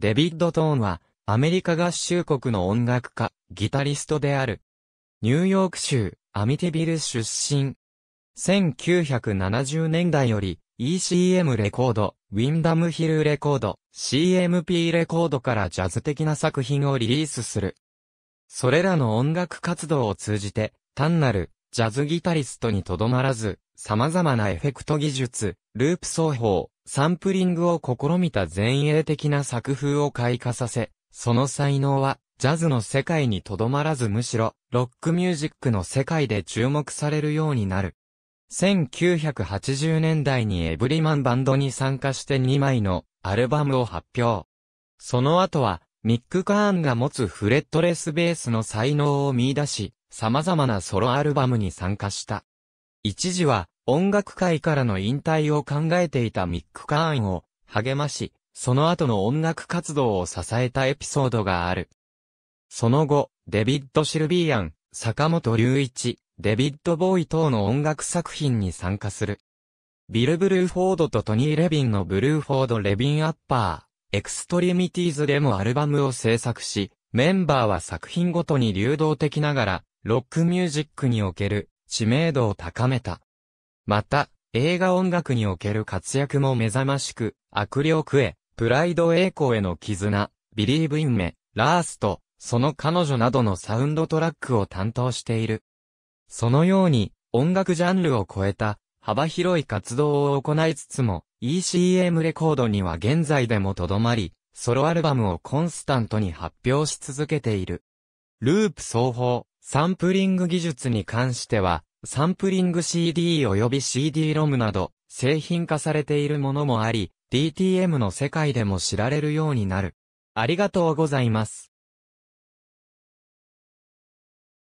デビッド・トーンは、アメリカ合衆国の音楽家、ギタリストである。ニューヨーク州、アミティビル出身。1970年代より、ECM レコード、ウィンダムヒルレコード、CMP レコードからジャズ的な作品をリリースする。それらの音楽活動を通じて、単なる、ジャズギタリストにとどまらず、様々なエフェクト技術、ループ奏法、サンプリングを試みた前衛的な作風を開花させ、その才能は、ジャズの世界にとどまらずむしろ、ロックミュージックの世界で注目されるようになる。1980年代にエブリマンバンドに参加して2枚のアルバムを発表。その後は、ミック・カーンが持つフレットレスベースの才能を見出し、様々なソロアルバムに参加した。一時は、音楽界からの引退を考えていたミック・カーンを励まし、その後の音楽活動を支えたエピソードがある。その後、デビッド・シルビアン、坂本隆一、デビッド・ボーイ等の音楽作品に参加する。ビル・ブルーフォードとトニー・レビンのブルーフォード・レビン・アッパー、エクストリミティーズでもアルバムを制作し、メンバーは作品ごとに流動的ながら、ロックミュージックにおける知名度を高めた。また、映画音楽における活躍も目覚ましく、悪霊へ、プライド栄光への絆、ビリーブインメ、ラースト、その彼女などのサウンドトラックを担当している。そのように、音楽ジャンルを超えた、幅広い活動を行いつつも、ECM レコードには現在でもとどまり、ソロアルバムをコンスタントに発表し続けている。ループ奏法、サンプリング技術に関しては、サンプリング CD 及び CD-ROM など、製品化されているものもあり、DTM の世界でも知られるようになる。ありがとうございます。